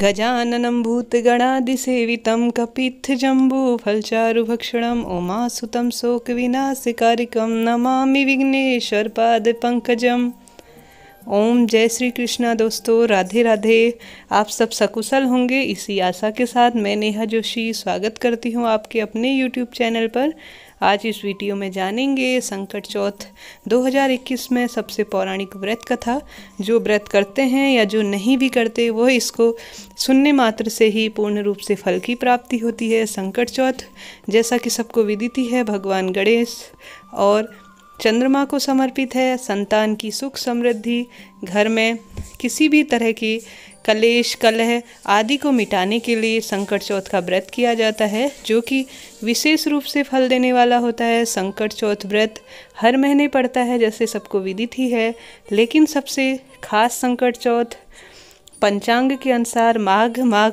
गजाननम कपीथ गजाननं भूतगणादिसेवितं कपीत्थजम्बूफलचारुभक्षणम् नमा शोकविनाशकारिकं पाद विघ्नेश्वरपादपङ्कजम् ओम जय श्री कृष्णा दोस्तों राधे राधे आप सब सकुशल होंगे इसी आशा के साथ मैं नेहा जोशी स्वागत करती हूँ आपके अपने यूट्यूब चैनल पर आज इस वीडियो में जानेंगे संकट चौथ 2021 में सबसे पौराणिक व्रत कथा जो व्रत करते हैं या जो नहीं भी करते वह इसको सुनने मात्र से ही पूर्ण रूप से फल की प्राप्ति होती है संकट चौथ जैसा कि सबको विदिति है भगवान गणेश और चंद्रमा को समर्पित है संतान की सुख समृद्धि घर में किसी भी तरह की कलेश कलह आदि को मिटाने के लिए संकट चौथ का व्रत किया जाता है जो कि विशेष रूप से फल देने वाला होता है संकट चौथ व्रत हर महीने पड़ता है जैसे सबको विदित ही है लेकिन सबसे खास संकट चौथ पंचांग के अनुसार माघ माघ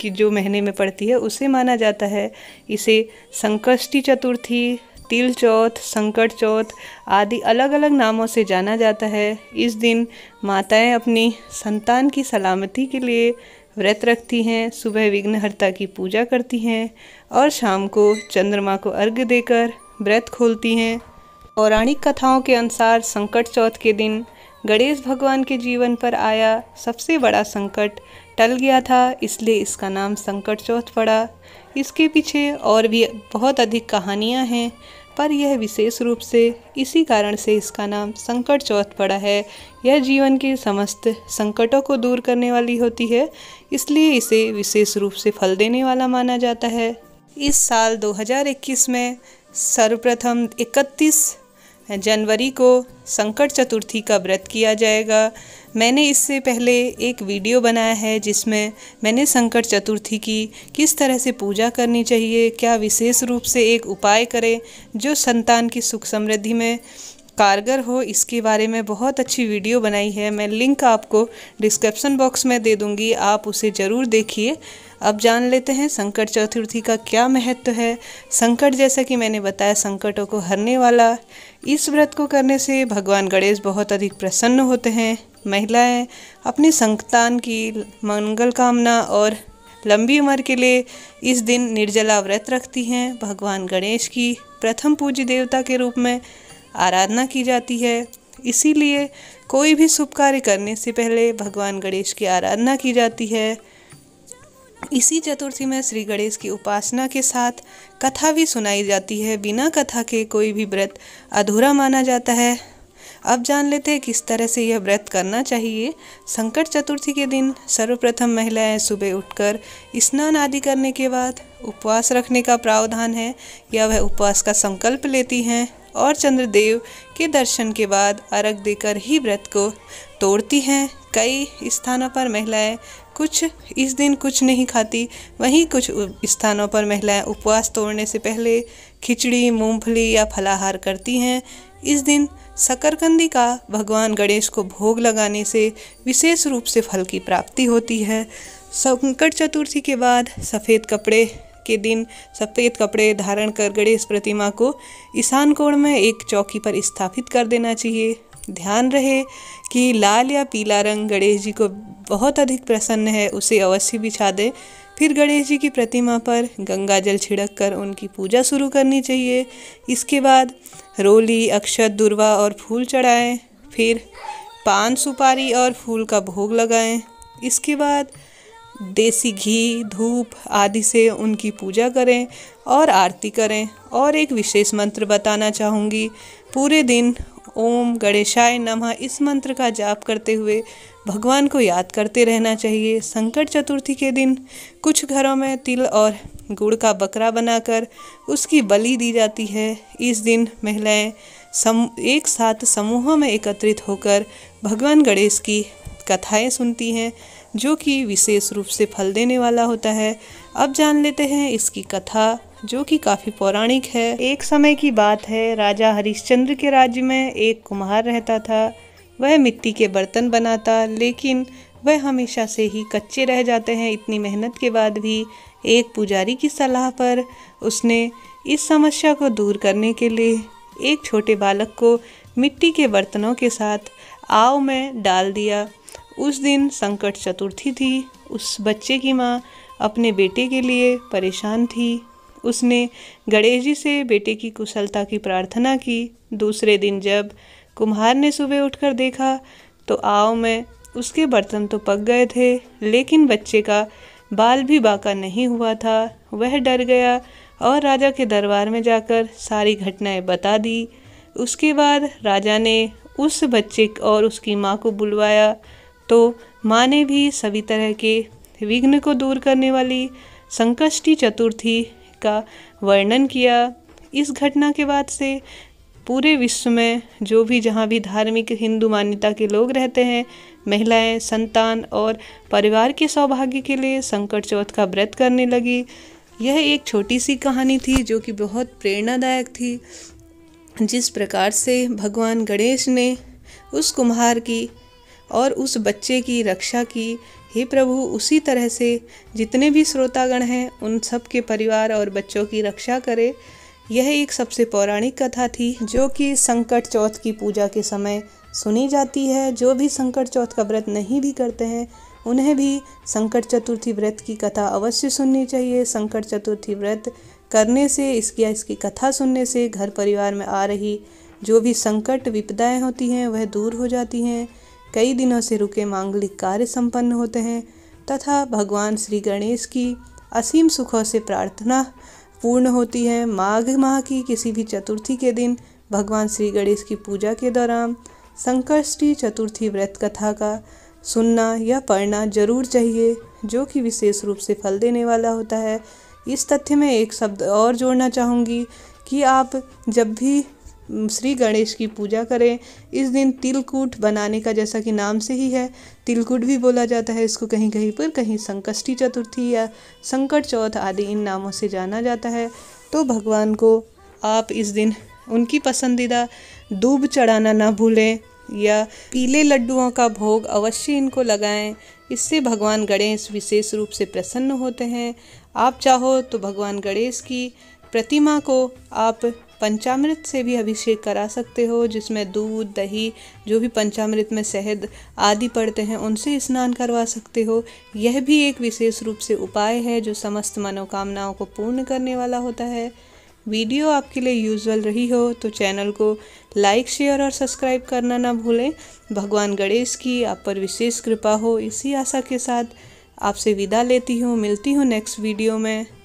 की जो महीने में पड़ती है उसे माना जाता है इसे संकष्टी चतुर्थी तिल चौथ संकट चौथ आदि अलग अलग नामों से जाना जाता है इस दिन माताएं अपनी संतान की सलामती के लिए व्रत रखती हैं सुबह विघ्नहर्ता की पूजा करती हैं और शाम को चंद्रमा को अर्घ देकर व्रत खोलती हैं पौराणिक कथाओं के अनुसार संकट चौथ के दिन गणेश भगवान के जीवन पर आया सबसे बड़ा संकट टल गया था इसलिए इसका नाम संकट चौथ पड़ा इसके पीछे और भी बहुत अधिक कहानियाँ हैं पर यह विशेष रूप से इसी कारण से इसका नाम संकट चौथ पड़ा है यह जीवन के समस्त संकटों को दूर करने वाली होती है इसलिए इसे विशेष रूप से फल देने वाला माना जाता है इस साल 2021 में सर्वप्रथम 31 जनवरी को संकट चतुर्थी का व्रत किया जाएगा मैंने इससे पहले एक वीडियो बनाया है जिसमें मैंने संकट चतुर्थी की किस तरह से पूजा करनी चाहिए क्या विशेष रूप से एक उपाय करें जो संतान की सुख समृद्धि में कारगर हो इसके बारे में बहुत अच्छी वीडियो बनाई है मैं लिंक आपको डिस्क्रिप्शन बॉक्स में दे दूंगी आप उसे ज़रूर देखिए अब जान लेते हैं संकट चतुर्थी का क्या महत्व है संकट जैसा कि मैंने बताया संकटों को हरने वाला इस व्रत को करने से भगवान गणेश बहुत अधिक प्रसन्न होते हैं महिलाएं अपने संतान की मंगल कामना और लंबी उम्र के लिए इस दिन निर्जला व्रत रखती हैं भगवान गणेश की प्रथम पूज्य देवता के रूप में आराधना की जाती है इसीलिए कोई भी शुभ कार्य करने से पहले भगवान गणेश की आराधना की जाती है इसी चतुर्थी में श्री गणेश की उपासना के साथ कथा भी सुनाई जाती है बिना कथा के कोई भी व्रत अधूरा माना जाता है अब जान लेते हैं किस तरह से यह व्रत करना चाहिए संकट चतुर्थी के दिन सर्वप्रथम महिलाएं सुबह उठकर स्नान आदि करने के बाद उपवास रखने का प्रावधान है या वह उपवास का संकल्प लेती हैं और चंद्रदेव के दर्शन के बाद अर्घ देकर ही व्रत को तोड़ती हैं कई स्थानों पर महिलाएं कुछ इस दिन कुछ नहीं खाती वहीं कुछ स्थानों पर महिलाएं उपवास तोड़ने से पहले खिचड़ी मूंगफली या फलाहार करती हैं इस दिन शकरकंदी का भगवान गणेश को भोग लगाने से विशेष रूप से फल की प्राप्ति होती है संकट चतुर्थी के बाद सफ़ेद कपड़े के दिन सफ़ेद कपड़े धारण कर गणेश प्रतिमा को ईशान कोण में एक चौकी पर स्थापित कर देना चाहिए ध्यान रहे कि लाल या पीला रंग गणेश जी को बहुत अधिक प्रसन्न है उसे अवश्य बिछा दें फिर गणेश जी की प्रतिमा पर गंगा जल छिड़क कर उनकी पूजा शुरू करनी चाहिए इसके बाद रोली अक्षत दुर्वा और फूल चढ़ाएं फिर पान सुपारी और फूल का भोग लगाएं इसके बाद देसी घी धूप आदि से उनकी पूजा करें और आरती करें और एक विशेष मंत्र बताना चाहूँगी पूरे दिन ओम गणेशाय नमः इस मंत्र का जाप करते हुए भगवान को याद करते रहना चाहिए संकट चतुर्थी के दिन कुछ घरों में तिल और गुड़ का बकरा बनाकर उसकी बलि दी जाती है इस दिन महिलाएं सम एक साथ समूहों में एकत्रित होकर भगवान गणेश की कथाएं सुनती हैं जो कि विशेष रूप से फल देने वाला होता है अब जान लेते हैं इसकी कथा जो कि काफ़ी पौराणिक है एक समय की बात है राजा हरिश्चंद्र के राज्य में एक कुम्हार रहता था वह मिट्टी के बर्तन बनाता लेकिन वह हमेशा से ही कच्चे रह जाते हैं इतनी मेहनत के बाद भी एक पुजारी की सलाह पर उसने इस समस्या को दूर करने के लिए एक छोटे बालक को मिट्टी के बर्तनों के साथ आव में डाल दिया उस दिन संकट चतुर्थी थी उस बच्चे की माँ अपने बेटे के लिए परेशान थी उसने गणेश जी से बेटे की कुशलता की प्रार्थना की दूसरे दिन जब कुम्हार ने सुबह उठकर देखा तो आओ में उसके बर्तन तो पक गए थे लेकिन बच्चे का बाल भी बाका नहीं हुआ था वह डर गया और राजा के दरबार में जाकर सारी घटनाएं बता दी उसके बाद राजा ने उस बच्चे और उसकी माँ को बुलवाया तो माँ ने भी सभी तरह के विघ्न को दूर करने वाली संकष्टी चतुर्थी का वर्णन किया इस घटना के बाद से पूरे विश्व में जो भी जहाँ भी धार्मिक हिंदू मान्यता के लोग रहते हैं महिलाएं संतान और परिवार के सौभाग्य के लिए संकट चौथ का व्रत करने लगी यह एक छोटी सी कहानी थी जो कि बहुत प्रेरणादायक थी जिस प्रकार से भगवान गणेश ने उस कुम्हार की और उस बच्चे की रक्षा की हे प्रभु उसी तरह से जितने भी श्रोतागण हैं उन सब के परिवार और बच्चों की रक्षा करे यह एक सबसे पौराणिक कथा थी जो कि संकट चौथ की पूजा के समय सुनी जाती है जो भी संकट चौथ का व्रत नहीं भी करते हैं उन्हें भी संकट चतुर्थी व्रत की कथा अवश्य सुननी चाहिए संकट चतुर्थी व्रत करने से इसकी इसकी कथा सुनने से घर परिवार में आ रही जो भी संकट विपदाएं होती हैं वह दूर हो जाती हैं कई दिनों से रुके मांगलिक कार्य संपन्न होते हैं तथा भगवान श्री गणेश की असीम सुखों से प्रार्थना पूर्ण होती है माघ माह की किसी भी चतुर्थी के दिन भगवान श्री गणेश की पूजा के दौरान संकष्टी चतुर्थी व्रत कथा का सुनना या पढ़ना जरूर चाहिए जो कि विशेष रूप से फल देने वाला होता है इस तथ्य में एक शब्द और जोड़ना चाहूँगी कि आप जब भी श्री गणेश की पूजा करें इस दिन तिलकूट बनाने का जैसा कि नाम से ही है तिलकुट भी बोला जाता है इसको कहीं कहीं पर कहीं संकष्टी चतुर्थी या संकट चौथ आदि इन नामों से जाना जाता है तो भगवान को आप इस दिन उनकी पसंदीदा दूब चढ़ाना ना भूलें या पीले लड्डुओं का भोग अवश्य इनको लगाएं इससे भगवान गणेश विशेष रूप से प्रसन्न होते हैं आप चाहो तो भगवान गणेश की प्रतिमा को आप पंचामृत से भी अभिषेक करा सकते हो जिसमें दूध दही जो भी पंचामृत में शहद आदि पड़ते हैं उनसे स्नान करवा सकते हो यह भी एक विशेष रूप से उपाय है जो समस्त मनोकामनाओं को पूर्ण करने वाला होता है वीडियो आपके लिए यूजल रही हो तो चैनल को लाइक शेयर और सब्सक्राइब करना ना भूलें भगवान गणेश की आप पर विशेष कृपा हो इसी आशा के साथ आपसे विदा लेती हूँ मिलती हूँ नेक्स्ट वीडियो में